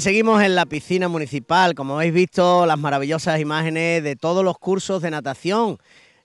seguimos en la piscina municipal. Como habéis visto, las maravillosas imágenes de todos los cursos de natación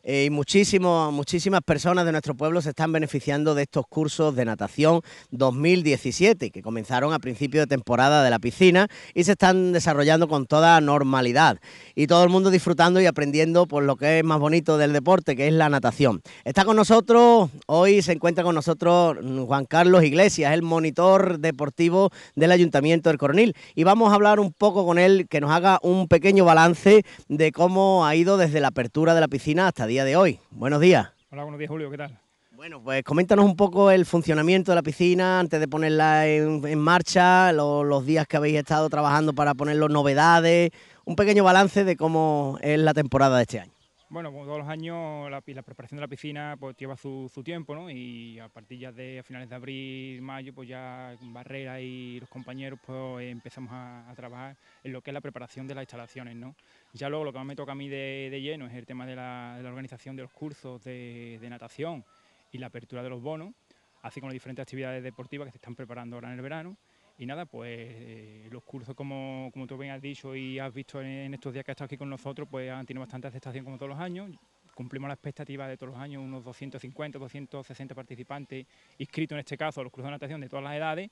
eh, y muchísimas personas de nuestro pueblo se están beneficiando de estos cursos de natación 2017 que comenzaron a principio de temporada de la piscina y se están desarrollando con toda normalidad. Y todo el mundo disfrutando y aprendiendo por lo que es más bonito del deporte, que es la natación. Está con nosotros, hoy se encuentra con nosotros Juan Carlos Iglesias, el monitor deportivo del Ayuntamiento del Coronil. Y vamos a hablar un poco con él, que nos haga un pequeño balance de cómo ha ido desde la apertura de la piscina hasta día de hoy. Buenos días. Hola, buenos días Julio, ¿qué tal? Bueno, pues coméntanos un poco el funcionamiento de la piscina antes de ponerla en, marcha, los días que habéis estado trabajando para poner las novedades, un pequeño balance de cómo es la temporada de este año. Bueno, como todos los años, la, preparación de la piscina pues, lleva su, tiempo, Y a partir ya de finales de abril, mayo, pues ya Barrera y los compañeros pues empezamos a, trabajar en lo que es la preparación de las instalaciones, ¿no? Ya luego lo que más me toca a mí de, lleno es el tema de la, organización de los cursos de, de, natación y la apertura de los bonos, así como las diferentes actividades deportivas que se están preparando ahora en el verano. Y nada, pues eh, los cursos, como, como tú bien has dicho y has visto en, estos días que has estado aquí con nosotros, pues han tenido bastante aceptación como todos los años. Cumplimos la expectativa de todos los años, unos 250, 260 participantes inscritos en este caso a los cursos de natación de todas las edades.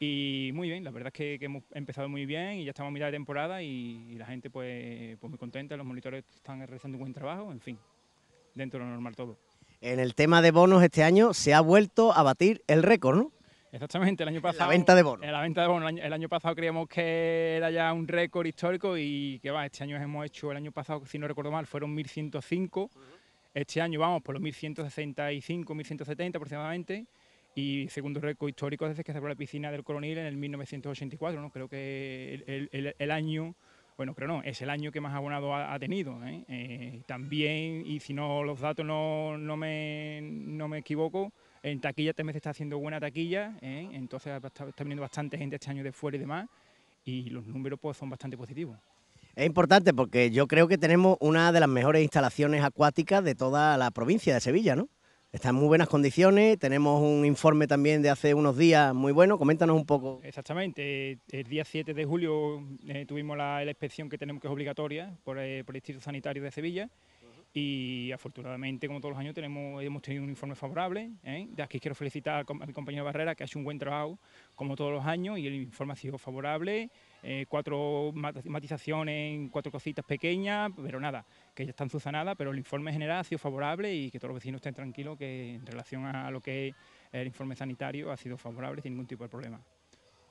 Y muy bien, la verdad es que, hemos empezado muy bien y ya estamos a mitad de temporada y, la gente pues, pues, muy contenta, los monitores están realizando un buen trabajo, en fin, dentro de lo normal todo. En el tema de bonos este año se ha vuelto a batir el récord, ¿no? Exactamente, el año pasado. La venta de bonos. El año pasado creíamos que era ya un récord histórico y que va, este año hemos hecho, el año pasado, si no recuerdo mal, fueron 1.105. Este año vamos por los 1.165, 1.170 aproximadamente. Y segundo récord histórico desde que se abrió la piscina del Coronil en el 1984, ¿no? Creo que el, año bueno, creo no, es el año que más abonado ha, tenido. ¿eh? Eh, también, y si no los datos no, no, me, no me equivoco, en taquilla también se está haciendo buena taquilla, ¿eh? entonces está, viniendo bastante gente este año de fuera y demás, y los números pues, son bastante positivos. Es importante porque yo creo que tenemos una de las mejores instalaciones acuáticas de toda la provincia de Sevilla, ¿no? Está muy buenas condiciones, tenemos un informe también de hace unos días muy bueno, coméntanos un poco. Exactamente, el día 7 de julio eh, tuvimos la, inspección que tenemos que es obligatoria por eh, el Instituto Sanitario de Sevilla y afortunadamente, como todos los años, tenemos, hemos tenido un informe favorable. ¿eh? De aquí quiero felicitar a mi compañero Barrera, que ha hecho un buen trabajo, como todos los años, y el informe ha sido favorable. Eh, cuatro matizaciones, cuatro cositas pequeñas, pero nada, que ya están subsanadas, pero el informe general ha sido favorable y que todos los vecinos estén tranquilos que en relación a lo que es el informe sanitario ha sido favorable sin ningún tipo de problema.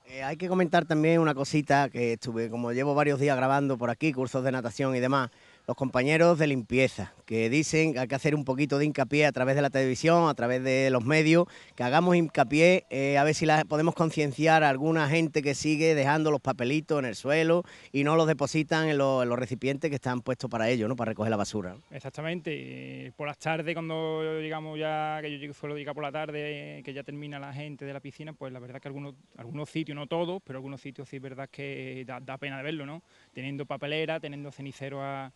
Eh, hay que comentar también una cosita que estuve, como llevo varios días grabando por aquí, cursos de natación y demás, los compañeros de limpieza, que dicen que hay que hacer un poquito de hincapié a través de la televisión, a través de los medios, que hagamos hincapié eh, a ver si podemos concienciar a alguna gente que sigue dejando los papelitos en el suelo y no los depositan en, los recipientes que están puestos para ello, ¿no? para recoger la basura. Exactamente, por las tardes cuando llegamos ya, que yo suelo llegar por la tarde, que ya termina la gente de la piscina, pues la verdad que algunos, algunos sitios, no todos, pero algunos sitios sí es verdad que da, pena de verlo, ¿no? Teniendo papelera, teniendo cenicero a,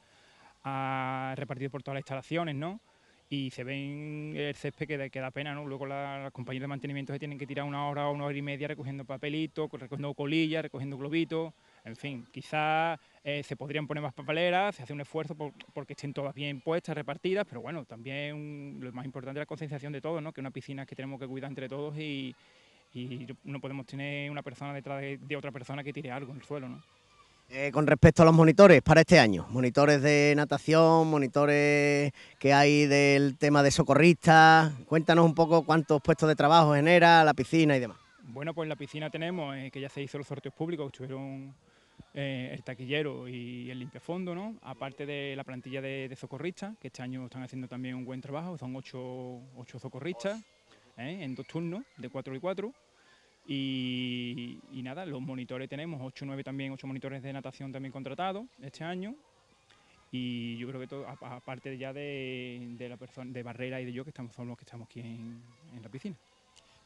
repartido por todas las instalaciones, ¿no? Y se ven el césped que, da pena, ¿no? Luego la, las compañías de mantenimiento se tienen que tirar una hora o una hora y media recogiendo papelitos, recogiendo colillas, recogiendo globitos, en fin, quizás eh, se podrían poner más papeleras, se hace un esfuerzo porque estén todas bien puestas, repartidas, pero bueno, también lo más importante es la concienciación de todos, ¿no? Que una piscina que tenemos que cuidar entre todos y, no podemos tener una persona detrás de, de otra persona que tire algo en el suelo, ¿no? Eh, con respecto a los monitores para este año, monitores de natación, monitores que hay del tema de socorristas, cuéntanos un poco cuántos puestos de trabajo genera la piscina y demás. Bueno, pues en la piscina tenemos eh, que ya se hizo los sorteos públicos, estuvieron eh, el taquillero y el limpiafondo, ¿no? aparte de la plantilla de, socorristas, que este año están haciendo también un buen trabajo, son ocho socorristas en dos turnos de cuatro y cuatro. Y, nada, los monitores tenemos 8 9 también, 8 monitores de natación también contratados este año. Y yo creo que todo, aparte ya de, de la persona, de Barrera y de yo, que estamos, somos los que estamos aquí en, la piscina.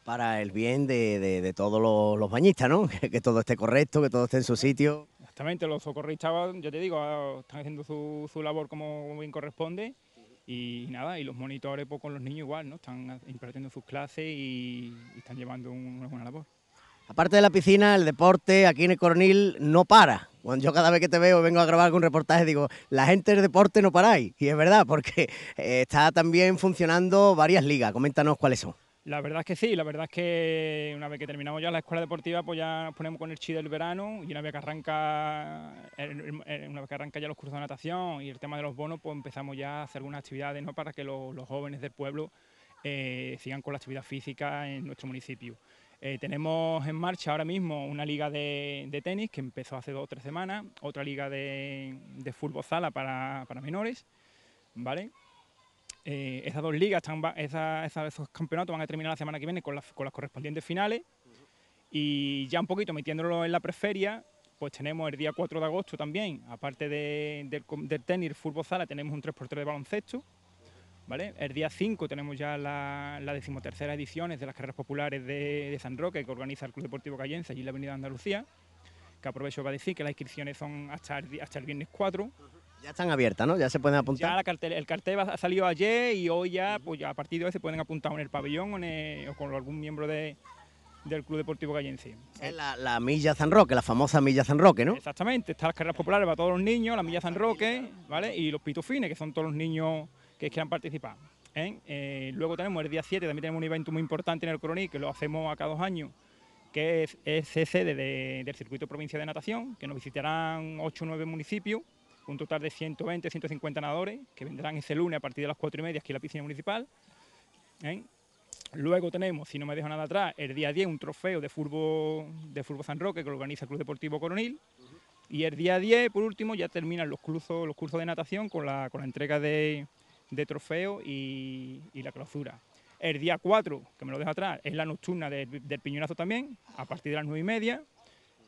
Para el bien de, de, todos los, bañistas, ¿no? Que, todo esté correcto, que todo esté en su sitio. Exactamente, los socorristas, yo te digo, ah, están haciendo su, su labor como bien corresponde y nada, y los monitores pues, con los niños igual, ¿no? Están impartiendo sus clases y, están llevando una buena labor. Aparte de la piscina, el deporte aquí en el Coronil no para. Cuando yo cada vez que te veo vengo a grabar algún reportaje, digo, la gente del deporte no paráis. Y es verdad, porque eh, está también funcionando varias ligas. Coméntanos cuáles son. La verdad es que sí, la verdad es que una vez que terminamos ya la escuela deportiva, pues ya nos ponemos con el chi del verano y una vez que arranca, eh, una que arranca ya los cursos de natación y el tema de los bonos, pues empezamos ya a hacer algunas actividades ¿no? para que los, jóvenes del pueblo eh, sigan con la actividad física en nuestro municipio. Eh, tenemos en marcha ahora mismo una liga de, tenis que empezó hace dos o tres semanas, otra liga de, de fútbol sala para, para menores, ¿vale? Eh, esas dos ligas, esos campeonatos van a terminar la semana que viene con las, correspondientes finales. Y ya un poquito metiéndolo en la preferia, pues tenemos el día 4 de agosto también, aparte del, tenis, fútbol sala, tenemos un 3x3 de baloncesto. ¿Vale? El día 5 tenemos ya la, decimotercera edición de las carreras populares de, San Roque que organiza el Club Deportivo Cayense allí en la Avenida Andalucía, que aprovecho para decir que las inscripciones son hasta el, hasta el viernes 4. Ya están abiertas, ¿no? Ya se pueden apuntar. Ya el cartel ha salido ayer y hoy ya, pues a partir de hoy se pueden apuntar en el pabellón o, con algún miembro del Club Deportivo Gallense. Es la, la, Milla San Roque, la famosa Milla San Roque, ¿no? Exactamente, están las carreras populares para todos los niños, la Milla San Roque, ¿vale? Y los pitufines, que son todos los niños que quieran participar. ¿eh? Eh, luego tenemos el día 7, también tenemos un evento muy importante en el Croní, que lo hacemos a cada dos años, que es, ese sede del circuito provincia de natación, que nos visitarán 8 o 9 municipios un total de 120, 150 nadadores que vendrán ese lunes a partir de las 4 y media aquí en la piscina municipal. ¿eh? Luego tenemos, si no me dejo nada atrás, el día 10 un trofeo de fútbol, de fútbol San Roque que organiza el Club Deportivo Coronil. Y el día 10, por último, ya terminan los cursos, los cursos de natación con la, con la entrega de, de trofeo y, la clausura. El día 4, que me lo dejo atrás, es la nocturna del, del piñonazo también, a partir de las 9 y media.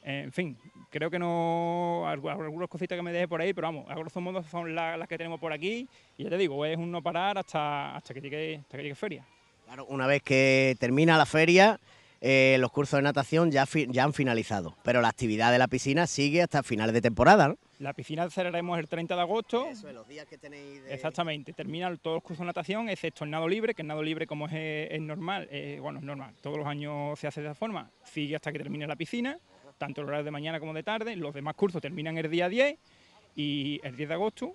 En fin, creo que no. Algunas cositas que me dejé por ahí, pero vamos, a grosso modo son las, que tenemos por aquí. Y ya te digo, es un no parar hasta, hasta, que, llegue, feria. Claro, una vez que termina la feria, eh, los cursos de natación ya, ya han finalizado, pero la actividad de la piscina sigue hasta finales de temporada, La piscina cerraremos el 30 de agosto. los días tenéis Exactamente, terminan todos los cursos de natación, excepto el nado libre, que el nado libre como es, normal, eh, bueno, es normal, todos los años se hace de esa forma, sigue hasta que termine la piscina tanto el horario de mañana como de tarde. Los demás cursos terminan el día 10 y el 10 de agosto.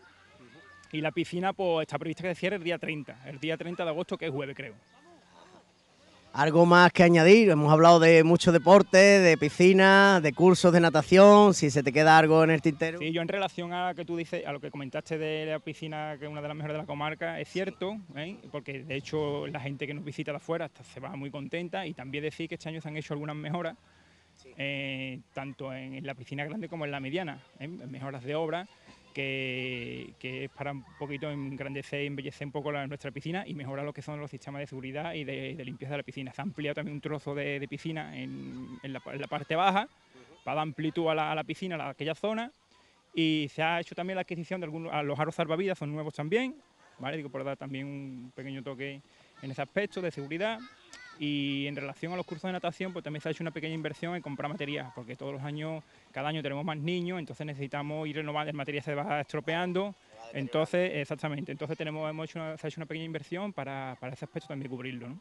Y la piscina pues está prevista que se cierre el día 30, el día 30 de agosto que es jueves creo. Algo más que añadir, hemos hablado de mucho deporte, de piscina, de cursos de natación, si se te queda algo en el tintero. Sí, yo en relación a lo que tú dices, a lo que comentaste de la piscina, que es una de las mejores de la comarca, es cierto, ¿eh? porque de hecho la gente que nos visita de afuera se va muy contenta y también decir que este año se han hecho algunas mejoras eh, tanto en la piscina grande como en la mediana, en ¿eh? mejoras de obra, que, es para un poquito engrandecer, embellecer un poco nuestra piscina y mejorar lo que son los sistemas de seguridad y de, limpieza de la piscina. Se ha ampliado también un trozo de, piscina en, la, parte baja para dar amplitud a la, piscina, a aquella zona. Y se ha hecho también la adquisición de algunos, a los aros salvavidas, son nuevos también, ¿vale? Digo, por dar también un pequeño toque en ese aspecto de seguridad. Y en relación a los cursos de natación, pues también se ha hecho una pequeña inversión en comprar materias, porque todos los años, cada año tenemos más niños, entonces necesitamos ir renovando, el material se va estropeando. Entonces, exactamente, entonces tenemos, hemos hecho una, se ha hecho una pequeña inversión para, para ese aspecto también cubrirlo. ¿no?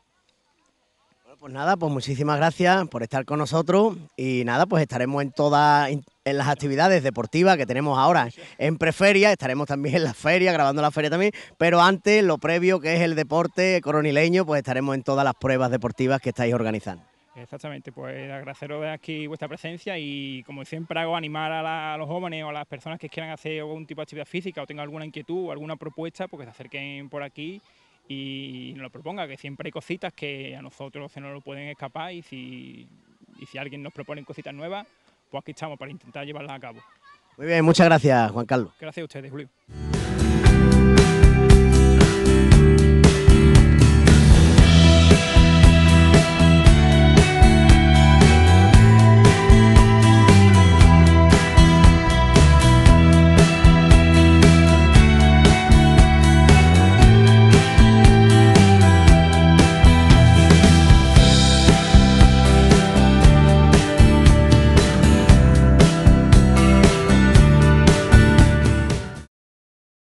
Pues nada, pues muchísimas gracias por estar con nosotros y nada, pues estaremos en todas en las actividades deportivas que tenemos ahora en preferia, estaremos también en la feria, grabando la feria también, pero antes lo previo que es el deporte coronileño, pues estaremos en todas las pruebas deportivas que estáis organizando. Exactamente, pues agradeceros de aquí vuestra presencia y como siempre hago animar a, los jóvenes o a las personas que quieran hacer algún tipo de actividad física o tengan alguna inquietud o alguna propuesta, pues que se acerquen por aquí y nos lo proponga, que siempre hay cositas que a nosotros se nos lo pueden escapar y si, y si alguien nos propone cositas nuevas, pues aquí estamos para intentar llevarlas a cabo. Muy bien, muchas gracias, Juan Carlos. Gracias a ustedes, Julio.